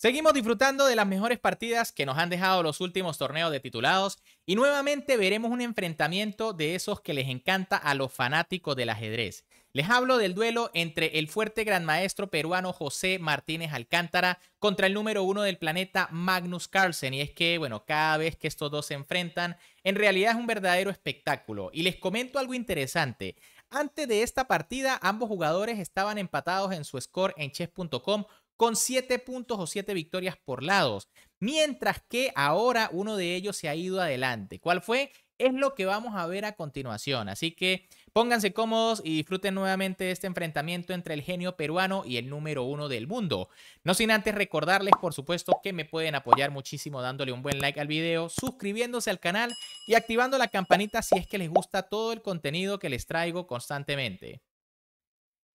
Seguimos disfrutando de las mejores partidas que nos han dejado los últimos torneos de titulados y nuevamente veremos un enfrentamiento de esos que les encanta a los fanáticos del ajedrez. Les hablo del duelo entre el fuerte gran maestro peruano José Martínez Alcántara contra el número uno del planeta Magnus Carlsen y es que, bueno, cada vez que estos dos se enfrentan, en realidad es un verdadero espectáculo y les comento algo interesante. Antes de esta partida, ambos jugadores estaban empatados en su score en chess.com con 7 puntos o 7 victorias por lados. Mientras que ahora uno de ellos se ha ido adelante. ¿Cuál fue? Es lo que vamos a ver a continuación. Así que pónganse cómodos y disfruten nuevamente de este enfrentamiento entre el genio peruano y el número uno del mundo. No sin antes recordarles, por supuesto, que me pueden apoyar muchísimo dándole un buen like al video, suscribiéndose al canal y activando la campanita si es que les gusta todo el contenido que les traigo constantemente.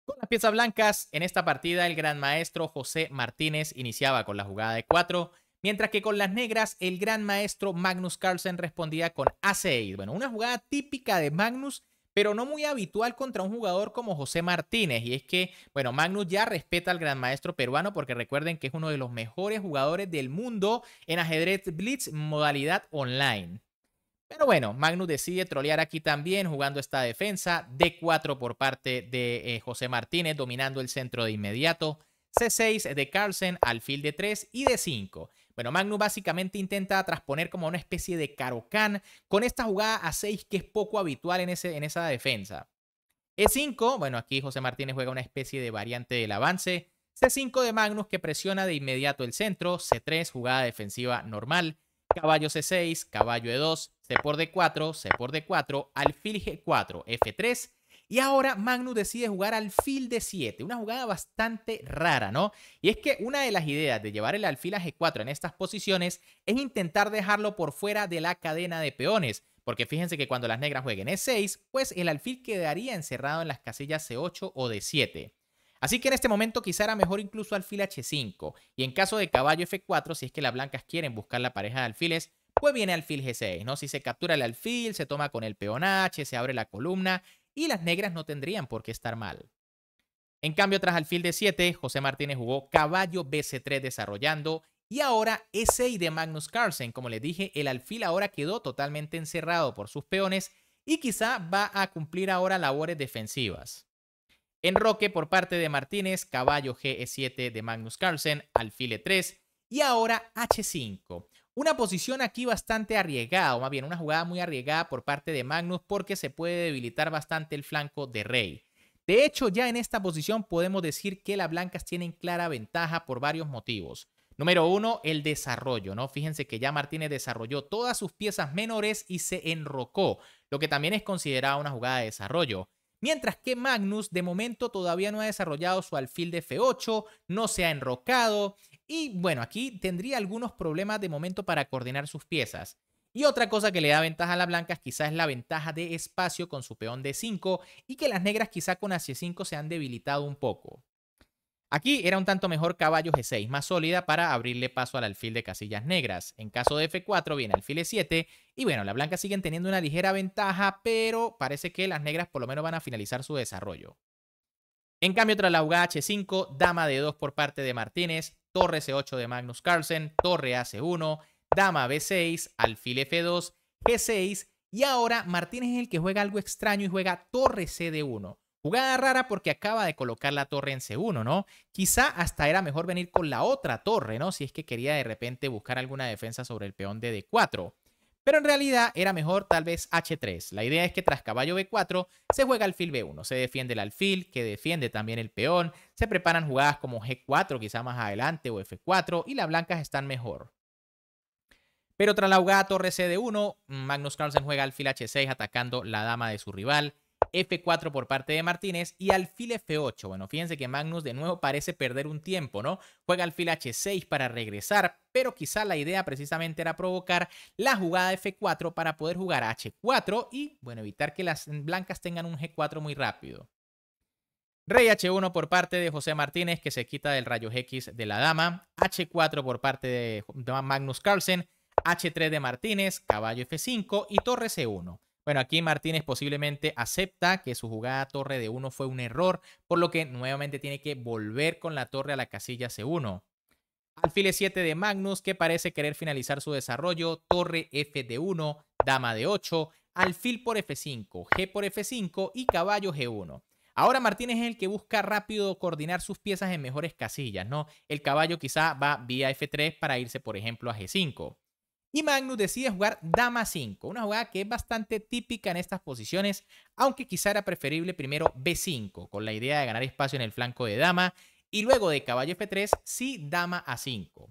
Con las piezas blancas, en esta partida el gran maestro José Martínez iniciaba con la jugada de 4, mientras que con las negras el gran maestro Magnus Carlsen respondía con A6. Bueno, una jugada típica de Magnus, pero no muy habitual contra un jugador como José Martínez. Y es que, bueno, Magnus ya respeta al gran maestro peruano porque recuerden que es uno de los mejores jugadores del mundo en ajedrez blitz modalidad online. Pero bueno, Magnus decide trolear aquí también, jugando esta defensa. D4 por parte de eh, José Martínez, dominando el centro de inmediato. C6 de Carlsen, alfil de 3 y de 5. Bueno, Magnus básicamente intenta transponer como una especie de carocán con esta jugada a 6 que es poco habitual en, ese, en esa defensa. E5, bueno, aquí José Martínez juega una especie de variante del avance. C5 de Magnus que presiona de inmediato el centro. C3, jugada defensiva normal caballo C6, caballo E2, C por D4, C por D4, alfil G4, F3. Y ahora Magnus decide jugar alfil D7, una jugada bastante rara, ¿no? Y es que una de las ideas de llevar el alfil a G4 en estas posiciones es intentar dejarlo por fuera de la cadena de peones. Porque fíjense que cuando las negras jueguen E6, pues el alfil quedaría encerrado en las casillas C8 o D7. Así que en este momento quizá era mejor incluso alfil h5, y en caso de caballo f4, si es que las blancas quieren buscar la pareja de alfiles, pues viene alfil g6, ¿no? Si se captura el alfil, se toma con el peón h, se abre la columna, y las negras no tendrían por qué estar mal. En cambio, tras alfil d7, José Martínez jugó caballo bc3 desarrollando, y ahora ese y de Magnus Carlsen, como les dije, el alfil ahora quedó totalmente encerrado por sus peones, y quizá va a cumplir ahora labores defensivas. Enroque por parte de Martínez, caballo GE7 de Magnus Carlsen, alfile 3 y ahora H5. Una posición aquí bastante arriesgada, o más bien una jugada muy arriesgada por parte de Magnus porque se puede debilitar bastante el flanco de Rey. De hecho, ya en esta posición podemos decir que las blancas tienen clara ventaja por varios motivos. Número uno, el desarrollo, ¿no? Fíjense que ya Martínez desarrolló todas sus piezas menores y se enrocó, lo que también es considerado una jugada de desarrollo. Mientras que Magnus de momento todavía no ha desarrollado su alfil de F8, no se ha enrocado y bueno, aquí tendría algunos problemas de momento para coordinar sus piezas. Y otra cosa que le da ventaja a las blancas quizás es la ventaja de espacio con su peón de 5 y que las negras quizá con h 5 se han debilitado un poco. Aquí era un tanto mejor caballo G6, más sólida para abrirle paso al alfil de casillas negras. En caso de F4 viene alfil E7 y bueno, las blancas siguen teniendo una ligera ventaja, pero parece que las negras por lo menos van a finalizar su desarrollo. En cambio, tras la UGA H5, dama d 2 por parte de Martínez, torre C8 de Magnus Carlsen, torre AC1, dama B6, alfil F2, G6 y ahora Martínez es el que juega algo extraño y juega torre C1. Jugada rara porque acaba de colocar la torre en C1, ¿no? Quizá hasta era mejor venir con la otra torre, ¿no? Si es que quería de repente buscar alguna defensa sobre el peón de D4. Pero en realidad era mejor tal vez H3. La idea es que tras caballo B4 se juega alfil B1. Se defiende el alfil, que defiende también el peón. Se preparan jugadas como G4 quizá más adelante o F4 y las blancas están mejor. Pero tras la jugada torre C de 1, Magnus Carlsen juega alfil H6 atacando la dama de su rival. F4 por parte de Martínez y alfil F8. Bueno, fíjense que Magnus de nuevo parece perder un tiempo, ¿no? Juega alfil H6 para regresar, pero quizá la idea precisamente era provocar la jugada F4 para poder jugar H4 y, bueno, evitar que las blancas tengan un G4 muy rápido. Rey H1 por parte de José Martínez, que se quita del rayo X de la dama. H4 por parte de Magnus Carlsen. H3 de Martínez, caballo F5 y torre C1. Bueno, aquí Martínez posiblemente acepta que su jugada torre de 1 fue un error, por lo que nuevamente tiene que volver con la torre a la casilla C1. Alfil e 7 de Magnus, que parece querer finalizar su desarrollo, torre F de 1, dama de 8, alfil por F5, G por F5 y caballo G1. Ahora Martínez es el que busca rápido coordinar sus piezas en mejores casillas, ¿no? El caballo quizá va vía F3 para irse, por ejemplo, a G5. Y Magnus decide jugar dama 5, una jugada que es bastante típica en estas posiciones, aunque quizá era preferible primero b5, con la idea de ganar espacio en el flanco de dama, y luego de caballo f3, sí dama a 5.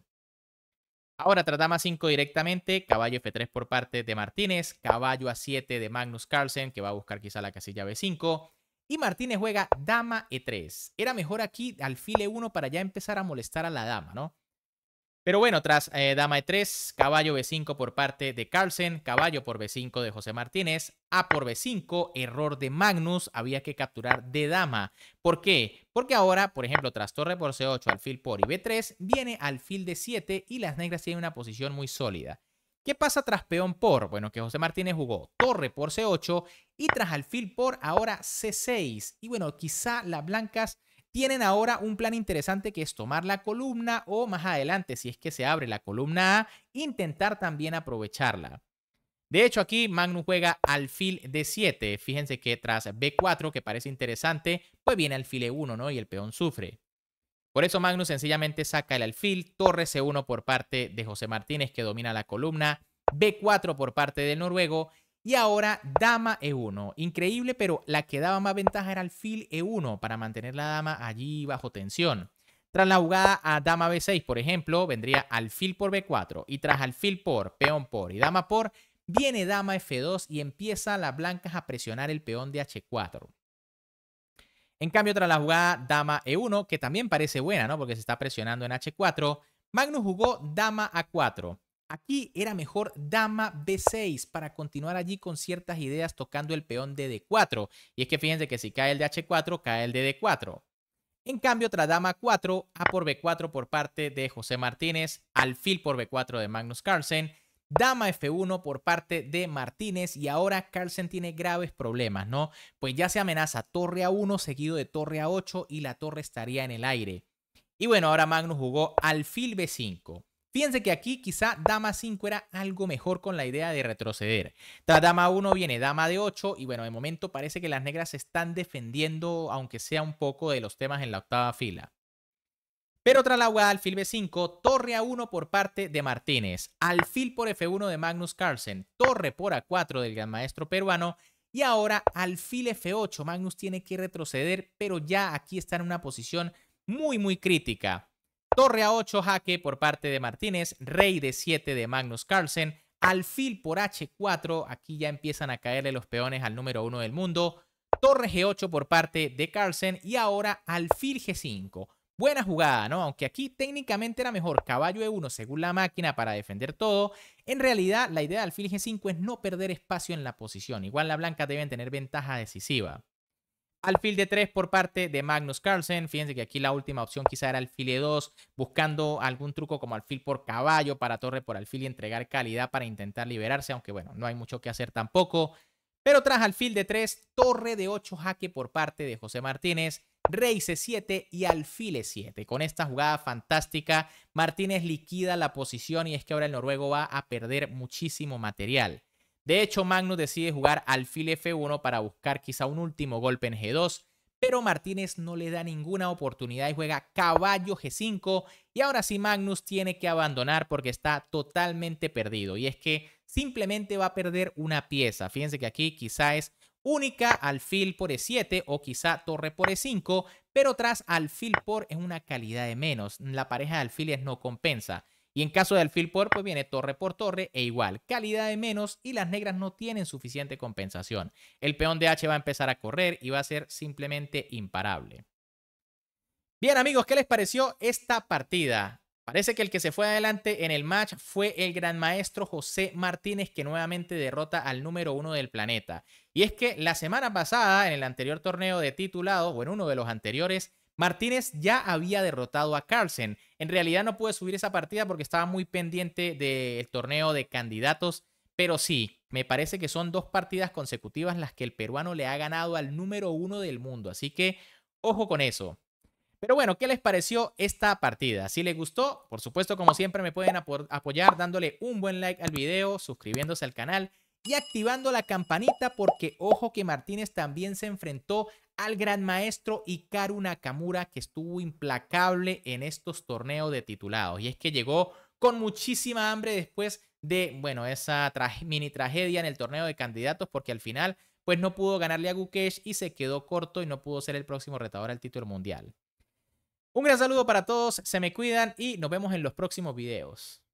Ahora tras dama 5 directamente, caballo f3 por parte de Martínez, caballo a 7 de Magnus Carlsen, que va a buscar quizá la casilla b5, y Martínez juega dama e3. Era mejor aquí alfil e1 para ya empezar a molestar a la dama, ¿no? Pero bueno, tras eh, dama e3, caballo b5 por parte de Carlsen, caballo por b5 de José Martínez, a por b5, error de Magnus, había que capturar de dama. ¿Por qué? Porque ahora, por ejemplo, tras torre por c8, alfil por y b3, viene alfil de 7 y las negras tienen una posición muy sólida. ¿Qué pasa tras peón por? Bueno, que José Martínez jugó torre por c8 y tras alfil por ahora c6. Y bueno, quizá las blancas tienen ahora un plan interesante que es tomar la columna o más adelante, si es que se abre la columna A, intentar también aprovecharla. De hecho, aquí Magnus juega alfil de 7. Fíjense que tras B4, que parece interesante, pues viene alfil E1, ¿no? Y el peón sufre. Por eso Magnus sencillamente saca el alfil, torre C1 por parte de José Martínez, que domina la columna, B4 por parte del noruego y ahora dama E1. Increíble, pero la que daba más ventaja era alfil E1 para mantener la dama allí bajo tensión. Tras la jugada a dama B6, por ejemplo, vendría alfil por B4 y tras alfil por, peón por y dama por, viene dama F2 y empieza las blancas a presionar el peón de H4. En cambio, tras la jugada dama E1, que también parece buena, ¿no? Porque se está presionando en H4, Magnus jugó dama A4. Aquí era mejor dama b6 para continuar allí con ciertas ideas tocando el peón de d4. Y es que fíjense que si cae el de h4, cae el de d4. En cambio, tras dama 4, a por b4 por parte de José Martínez, alfil por b4 de Magnus Carlsen, dama f1 por parte de Martínez y ahora Carlsen tiene graves problemas, ¿no? Pues ya se amenaza torre a1 seguido de torre a8 y la torre estaría en el aire. Y bueno, ahora Magnus jugó alfil b5. Fíjense que aquí quizá dama 5 era algo mejor con la idea de retroceder. Tras dama 1 viene dama de 8 y bueno, de momento parece que las negras se están defendiendo, aunque sea un poco de los temas en la octava fila. Pero tras la jugada alfil B5, torre A1 por parte de Martínez, alfil por F1 de Magnus Carlsen, torre por A4 del gran maestro peruano y ahora alfil F8. Magnus tiene que retroceder, pero ya aquí está en una posición muy, muy crítica. Torre a 8 jaque por parte de Martínez, rey de 7 de Magnus Carlsen, alfil por h4, aquí ya empiezan a caerle los peones al número 1 del mundo, torre g8 por parte de Carlsen y ahora alfil g5. Buena jugada, ¿no? Aunque aquí técnicamente era mejor caballo e1 según la máquina para defender todo, en realidad la idea del alfil g5 es no perder espacio en la posición, igual la blanca deben tener ventaja decisiva. Alfil de 3 por parte de Magnus Carlsen. Fíjense que aquí la última opción quizá era alfil de 2, buscando algún truco como alfil por caballo para torre por alfil y entregar calidad para intentar liberarse, aunque bueno, no hay mucho que hacer tampoco. Pero tras alfil de 3, torre de 8 jaque por parte de José Martínez, rey c7 y alfil e7. Con esta jugada fantástica, Martínez liquida la posición y es que ahora el noruego va a perder muchísimo material. De hecho, Magnus decide jugar alfil F1 para buscar quizá un último golpe en G2, pero Martínez no le da ninguna oportunidad y juega caballo G5 y ahora sí Magnus tiene que abandonar porque está totalmente perdido y es que simplemente va a perder una pieza. Fíjense que aquí quizá es única alfil por E7 o quizá torre por E5, pero tras alfil por es una calidad de menos. La pareja de alfiles no compensa. Y en caso de alfil por, pues viene torre por torre e igual, calidad de menos y las negras no tienen suficiente compensación. El peón de H va a empezar a correr y va a ser simplemente imparable. Bien amigos, ¿qué les pareció esta partida? Parece que el que se fue adelante en el match fue el gran maestro José Martínez que nuevamente derrota al número uno del planeta. Y es que la semana pasada, en el anterior torneo de titulado, o en uno de los anteriores, Martínez ya había derrotado a Carlsen. En realidad no pude subir esa partida porque estaba muy pendiente del torneo de candidatos, pero sí, me parece que son dos partidas consecutivas las que el peruano le ha ganado al número uno del mundo, así que ojo con eso. Pero bueno, ¿qué les pareció esta partida? Si les gustó, por supuesto, como siempre, me pueden apoyar dándole un buen like al video, suscribiéndose al canal y activando la campanita porque ojo que Martínez también se enfrentó al gran maestro Hikaru Nakamura, que estuvo implacable en estos torneos de titulados. Y es que llegó con muchísima hambre después de, bueno, esa mini tragedia en el torneo de candidatos, porque al final, pues no pudo ganarle a Gukesh y se quedó corto y no pudo ser el próximo retador al título mundial. Un gran saludo para todos, se me cuidan y nos vemos en los próximos videos.